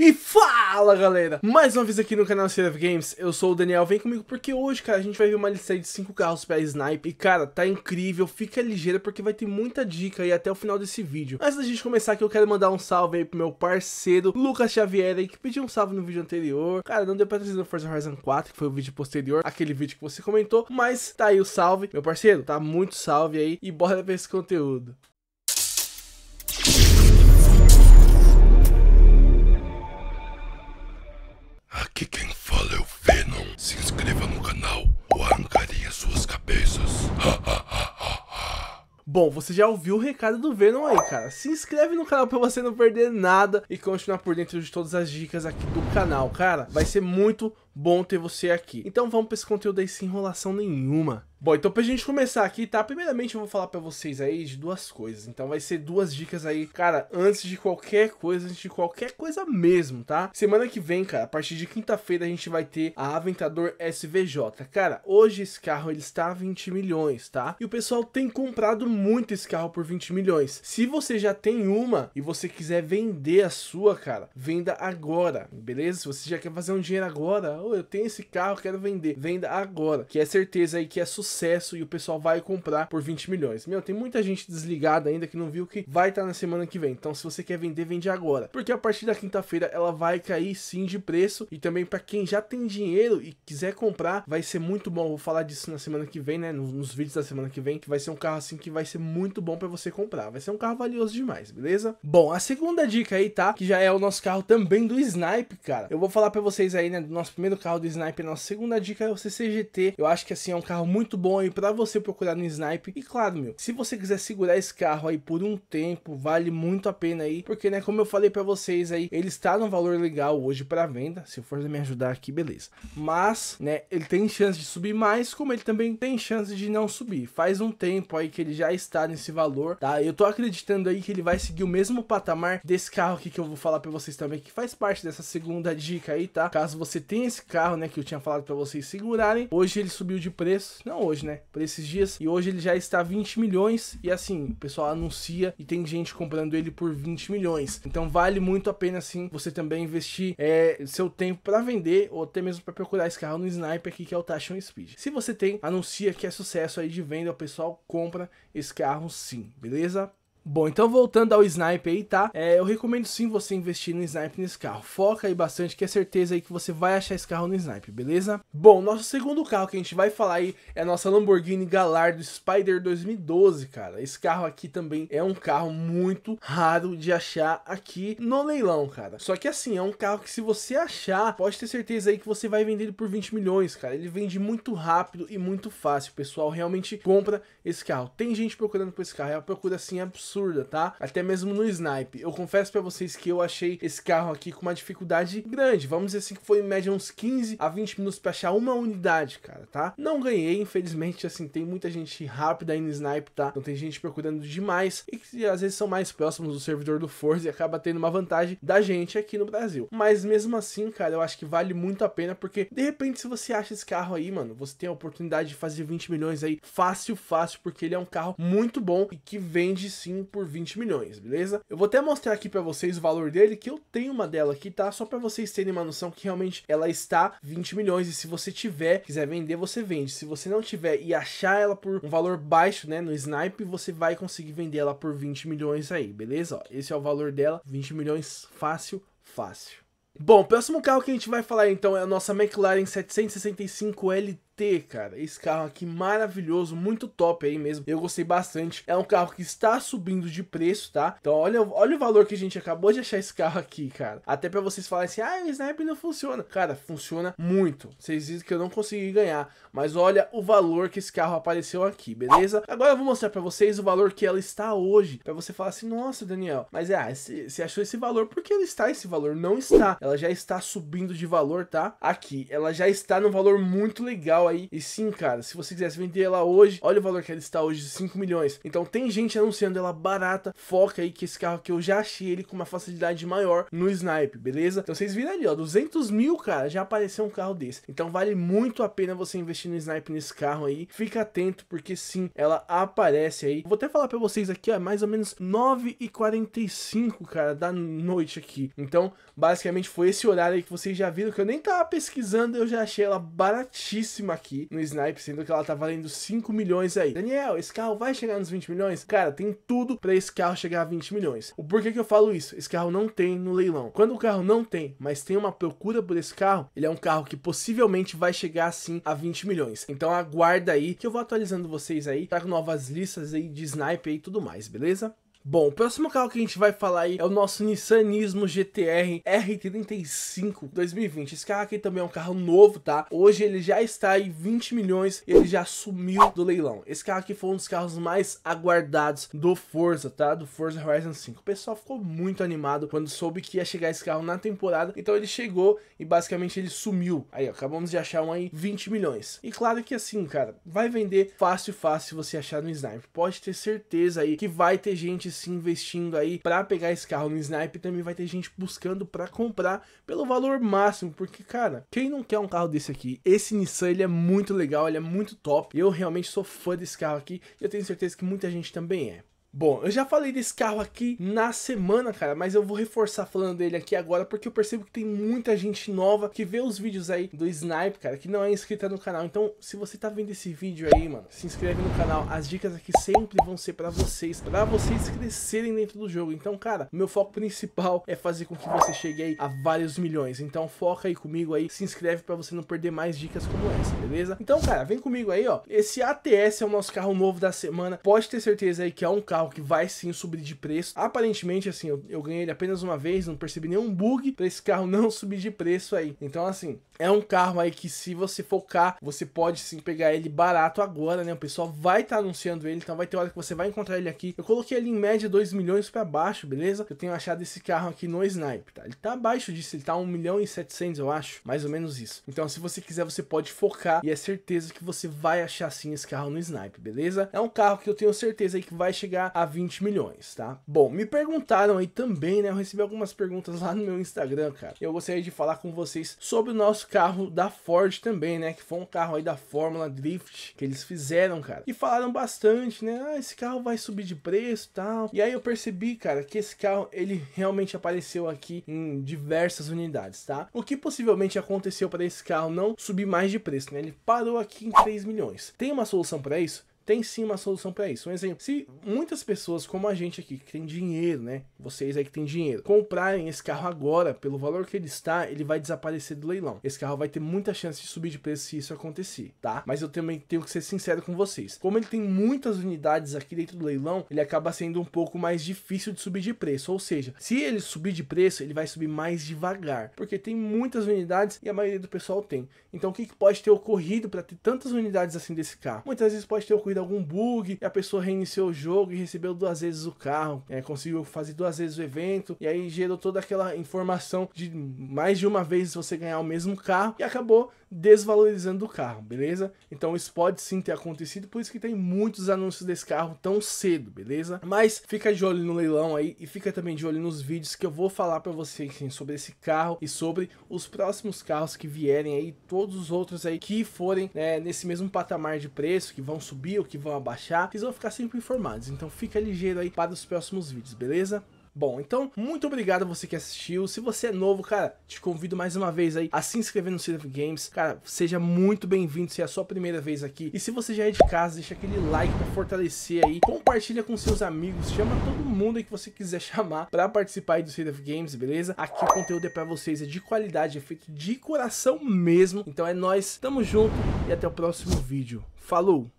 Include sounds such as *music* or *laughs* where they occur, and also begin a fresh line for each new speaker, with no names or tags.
E fala galera, mais uma vez aqui no canal CF Games, eu sou o Daniel, vem comigo porque hoje cara, a gente vai ver uma lista de 5 carros para Snipe E cara, tá incrível, fica ligeira porque vai ter muita dica aí até o final desse vídeo Antes da gente começar aqui eu quero mandar um salve aí pro meu parceiro Lucas Xavier aí que pediu um salve no vídeo anterior Cara, não deu pra trazer no Forza Horizon 4 que foi o vídeo posterior, aquele vídeo que você comentou Mas tá aí o salve, meu parceiro, tá muito salve aí e bora ver esse conteúdo Aqui quem fala é o Venom. Se inscreva no canal ou arrancarei as suas cabeças. Bom, você já ouviu o recado do Venom aí, cara. Se inscreve no canal pra você não perder nada e continuar por dentro de todas as dicas aqui do canal, cara. Vai ser muito, bom ter você aqui. Então vamos para esse conteúdo aí sem enrolação nenhuma. Bom, então pra gente começar aqui, tá? Primeiramente eu vou falar para vocês aí de duas coisas. Então vai ser duas dicas aí, cara, antes de qualquer coisa, antes de qualquer coisa mesmo, tá? Semana que vem, cara, a partir de quinta-feira a gente vai ter a Aventador SVJ. Cara, hoje esse carro ele está a 20 milhões, tá? E o pessoal tem comprado muito esse carro por 20 milhões. Se você já tem uma e você quiser vender a sua, cara, venda agora, beleza? Se você já quer fazer um dinheiro agora, eu tenho esse carro, quero vender. Venda agora, que é certeza aí que é sucesso e o pessoal vai comprar por 20 milhões. Meu, tem muita gente desligada ainda que não viu que vai estar tá na semana que vem. Então, se você quer vender, vende agora. Porque a partir da quinta-feira ela vai cair sim de preço. E também para quem já tem dinheiro e quiser comprar, vai ser muito bom. Vou falar disso na semana que vem, né? Nos, nos vídeos da semana que vem, que vai ser um carro assim que vai ser muito bom para você comprar. Vai ser um carro valioso demais, beleza? Bom, a segunda dica aí, tá? Que já é o nosso carro também do Snipe, cara. Eu vou falar para vocês aí, né? Do nosso primeiro carro do Snipe, nossa segunda dica é o CCGT. Eu acho que assim é um carro muito bom aí para você procurar no Snipe. E claro, meu, se você quiser segurar esse carro aí por um tempo, vale muito a pena aí, porque né, como eu falei para vocês aí, ele está num valor legal hoje para venda. Se for me ajudar aqui, beleza. Mas, né, ele tem chance de subir mais, como ele também tem chance de não subir. Faz um tempo aí que ele já está nesse valor, tá? Eu tô acreditando aí que ele vai seguir o mesmo patamar desse carro aqui que eu vou falar para vocês também, que faz parte dessa segunda dica aí, tá? Caso você tenha esse esse carro, né, que eu tinha falado para vocês segurarem. Hoje ele subiu de preço, não hoje, né, por esses dias. E hoje ele já está 20 milhões e assim, o pessoal anuncia e tem gente comprando ele por 20 milhões. Então vale muito a pena assim você também investir é, seu tempo para vender ou até mesmo para procurar esse carro no Sniper aqui que é o Tachyon Speed. Se você tem, anuncia que é sucesso aí de venda, o pessoal compra esse carro sim, beleza? Bom, então voltando ao Snipe aí, tá? É, eu recomendo sim você investir no Snipe nesse carro. Foca aí bastante, que é certeza aí que você vai achar esse carro no Snipe, beleza? Bom, nosso segundo carro que a gente vai falar aí é a nossa Lamborghini Gallardo Spider 2012, cara. Esse carro aqui também é um carro muito raro de achar aqui no leilão, cara. Só que assim, é um carro que se você achar, pode ter certeza aí que você vai vender ele por 20 milhões, cara. Ele vende muito rápido e muito fácil. O pessoal realmente compra esse carro. Tem gente procurando por esse carro, é uma procura assim absurda absurda, tá? Até mesmo no Snipe. Eu confesso para vocês que eu achei esse carro aqui com uma dificuldade grande. Vamos dizer assim que foi em média uns 15 a 20 minutos para achar uma unidade, cara, tá? Não ganhei, infelizmente, assim, tem muita gente rápida aí no Snipe, tá? Então tem gente procurando demais e que às vezes são mais próximos do servidor do Forza e acaba tendo uma vantagem da gente aqui no Brasil. Mas mesmo assim, cara, eu acho que vale muito a pena porque de repente se você acha esse carro aí, mano, você tem a oportunidade de fazer 20 milhões aí fácil, fácil, porque ele é um carro muito bom e que vende sim por 20 milhões, beleza? Eu vou até mostrar aqui para vocês o valor dele, que eu tenho uma dela aqui, tá? Só para vocês terem uma noção que realmente ela está 20 milhões e se você tiver, quiser vender, você vende. Se você não tiver e achar ela por um valor baixo, né, no Snipe, você vai conseguir vender ela por 20 milhões aí, beleza? Ó, esse é o valor dela, 20 milhões fácil, fácil. Bom, o próximo carro que a gente vai falar então é a nossa McLaren 765 LT GT, cara. Esse carro aqui maravilhoso, muito top aí mesmo. Eu gostei bastante. É um carro que está subindo de preço, tá? Então olha, olha o valor que a gente acabou de achar esse carro aqui, cara. Até para vocês falarem assim, ah, o Snap não funciona. Cara, funciona muito. Vocês dizem que eu não consegui ganhar, mas olha o valor que esse carro apareceu aqui, beleza? Agora eu vou mostrar para vocês o valor que ela está hoje, para você falar assim, nossa, Daniel, mas é, ah, se você achou esse valor, por que ela está esse valor? Não está. Ela já está subindo de valor, tá? Aqui, ela já está num valor muito legal aí. E sim, cara, se você quisesse vender ela hoje, olha o valor que ela está hoje, 5 milhões. Então tem gente anunciando ela barata. Foca aí que esse carro que eu já achei ele com uma facilidade maior no Snipe, beleza? Então vocês viram ali, ó, 200 mil, cara, já apareceu um carro desse. Então vale muito a pena você investir no Snipe nesse carro aí. Fica atento, porque sim, ela aparece aí. Vou até falar pra vocês aqui, ó, é mais ou menos 9h45, cara, da noite aqui. Então, basicamente foi esse horário aí que vocês já viram, que eu nem tava pesquisando, eu já achei ela baratíssima, aqui no Snipe, sendo que ela tá valendo 5 milhões aí. Daniel, esse carro vai chegar nos 20 milhões? Cara, tem tudo para esse carro chegar a 20 milhões. O porquê que eu falo isso? Esse carro não tem no leilão. Quando o carro não tem, mas tem uma procura por esse carro, ele é um carro que possivelmente vai chegar sim a 20 milhões. Então aguarda aí que eu vou atualizando vocês aí, trago tá novas listas aí de Snipe e tudo mais, beleza? Bom, o próximo carro que a gente vai falar aí é o nosso Nissanismo GTR R35 2020. Esse carro aqui também é um carro novo, tá? Hoje ele já está em 20 milhões ele já sumiu do leilão. Esse carro aqui foi um dos carros mais aguardados do Forza, tá? Do Forza Horizon 5. O pessoal ficou muito animado quando soube que ia chegar esse carro na temporada. Então ele chegou e basicamente ele sumiu. Aí, ó, acabamos de achar um aí 20 milhões. E claro que assim, cara, vai vender fácil, fácil se você achar no Sniper. Pode ter certeza aí que vai ter gente se investindo aí para pegar esse carro no Snipe, também vai ter gente buscando para comprar pelo valor máximo, porque cara, quem não quer um carro desse aqui? Esse Nissan ele é muito legal, ele é muito top. Eu realmente sou fã desse carro aqui e eu tenho certeza que muita gente também é. Bom, eu já falei desse carro aqui na semana, cara, mas eu vou reforçar falando dele aqui agora, porque eu percebo que tem muita gente nova que vê os vídeos aí do Snipe, cara, que não é inscrita no canal. Então, se você tá vendo esse vídeo aí, mano, se inscreve no canal. As dicas aqui sempre vão ser pra vocês, pra vocês crescerem dentro do jogo. Então, cara, meu foco principal é fazer com que você chegue aí a vários milhões. Então, foca aí comigo aí, se inscreve pra você não perder mais dicas como essa, beleza? Então, cara, vem comigo aí, ó. Esse ATS é o nosso carro novo da semana. Pode ter certeza aí que é um carro carro que vai sim subir de preço. Aparentemente, assim, eu, eu ganhei ele apenas uma vez, não percebi nenhum bug para esse carro *laughs* não subir de preço aí. Então, assim, é um carro aí que se você focar, você pode sim pegar ele barato agora, né? O pessoal vai estar tá anunciando ele, então vai ter hora que você vai encontrar ele aqui. Eu coloquei ele em média 2 milhões para baixo, beleza? Eu tenho achado esse carro aqui no Snipe, tá? Ele tá abaixo disso, ele tá 1 milhão e 700, eu acho, mais ou menos isso. Então, se você quiser, você pode focar e é certeza que você vai achar sim esse carro no Snipe, beleza? É um carro que eu tenho certeza aí que vai chegar a 20 milhões, tá? Bom, me perguntaram aí também, né? Eu recebi algumas perguntas lá no meu Instagram, cara. Eu gostaria de falar com vocês sobre o nosso carro da Ford também, né? Que foi um carro aí da Fórmula Drift que eles fizeram, cara. E falaram bastante, né? Ah, esse carro vai subir de preço e tal. E aí eu percebi, cara, que esse carro ele realmente apareceu aqui em diversas unidades, tá? O que possivelmente aconteceu para esse carro não subir mais de preço, né? Ele parou aqui em 3 milhões. Tem uma solução para isso? tem sim uma solução para isso. Um exemplo, se muitas pessoas como a gente aqui que tem dinheiro, né, vocês aí que tem dinheiro, comprarem esse carro agora pelo valor que ele está, ele vai desaparecer do leilão. Esse carro vai ter muita chance de subir de preço se isso acontecer, tá? Mas eu também tenho que ser sincero com vocês. Como ele tem muitas unidades aqui dentro do leilão, ele acaba sendo um pouco mais difícil de subir de preço, ou seja, se ele subir de preço, ele vai subir mais devagar, porque tem muitas unidades e a maioria do pessoal tem. Então o que, que pode ter ocorrido para ter tantas unidades assim desse carro? Muitas vezes pode ter ocorrido algum bug, e a pessoa reiniciou o jogo e recebeu duas vezes o carro, é, conseguiu fazer duas vezes o evento, e aí gerou toda aquela informação de mais de uma vez você ganhar o mesmo carro, e acabou desvalorizando o carro, beleza? Então isso pode sim ter acontecido, por isso que tem muitos anúncios desse carro tão cedo, beleza? Mas fica de olho no leilão aí e fica também de olho nos vídeos que eu vou falar para vocês sim, sobre esse carro e sobre os próximos carros que vierem aí, todos os outros aí que forem né, nesse mesmo patamar de preço, que vão subir ou que vão abaixar, vocês vão ficar sempre informados. Então fica ligeiro aí para os próximos vídeos, beleza? Bom, então, muito obrigado a você que assistiu. Se você é novo, cara, te convido mais uma vez aí a se inscrever no City Games. Cara, seja muito bem-vindo se é a sua primeira vez aqui. E se você já é de casa, deixa aquele like para fortalecer aí. Compartilha com seus amigos, chama todo mundo aí que você quiser *laughs* chamar para participar aí do City Games, beleza? Aqui o conteúdo é para vocês, é de qualidade, é feito de coração mesmo. Então é nós, tamo junto e até o próximo vídeo. Falou!